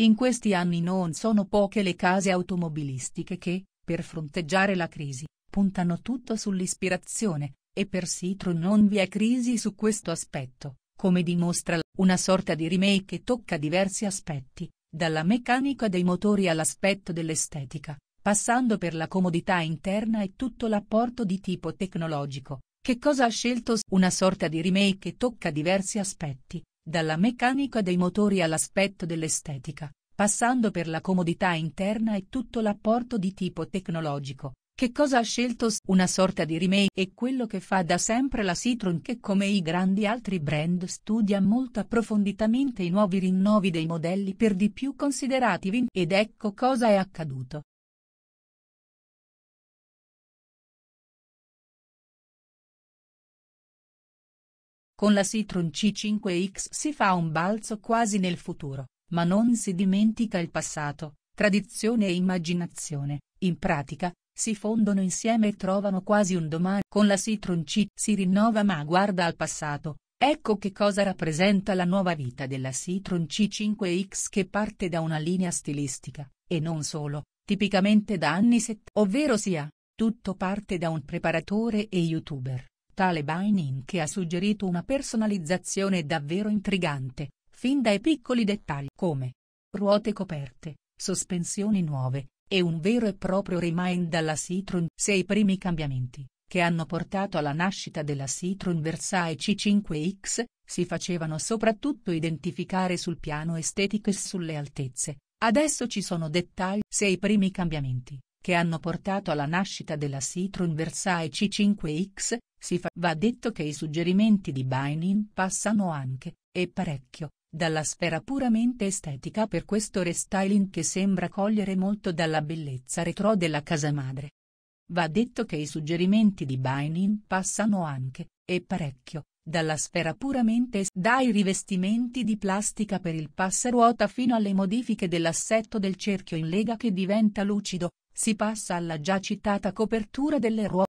In questi anni non sono poche le case automobilistiche che, per fronteggiare la crisi, puntano tutto sull'ispirazione, e per Citroën non vi è crisi su questo aspetto, come dimostra una sorta di remake che tocca diversi aspetti, dalla meccanica dei motori all'aspetto dell'estetica, passando per la comodità interna e tutto l'apporto di tipo tecnologico. Che cosa ha scelto? Una sorta di remake che tocca diversi aspetti, dalla meccanica dei motori all'aspetto dell'estetica, passando per la comodità interna e tutto l'apporto di tipo tecnologico. Che cosa ha scelto? Una sorta di remake e quello che fa da sempre la Citroën che come i grandi altri brand studia molto approfonditamente i nuovi rinnovi dei modelli per di più considerati VIN ed ecco cosa è accaduto. Con la Citroën C5X si fa un balzo quasi nel futuro, ma non si dimentica il passato, tradizione e immaginazione, in pratica, si fondono insieme e trovano quasi un domani. Con la Citroën C si rinnova ma guarda al passato, Ecco che cosa rappresenta la nuova vita della Citroën C5X che parte da una linea stilistica, e non solo, tipicamente da anni 70, ovvero sia, tutto parte da un preparatore e youtuber, Tale Bainin che ha suggerito una personalizzazione davvero intrigante, fin dai piccoli dettagli come ruote coperte, sospensioni nuove, e un vero e proprio remind dalla Citroën se i primi cambiamenti che hanno portato alla nascita della Citroën Versailles C5X, si facevano soprattutto identificare sul piano estetico e sulle altezze. Adesso ci sono dettagli. Se i primi cambiamenti, che hanno portato alla nascita della Citroën Versailles C5X, si fa. Va detto che i suggerimenti di Bainin passano anche, e parecchio, dalla sfera puramente estetica per questo restyling che sembra cogliere molto dalla bellezza retro della casa madre. Va detto che i suggerimenti di Bainin passano anche, e parecchio, dalla sfera puramente dai rivestimenti di plastica per il passaruota fino alle modifiche dell'assetto del cerchio in lega che diventa lucido, si passa alla già citata copertura delle ruote.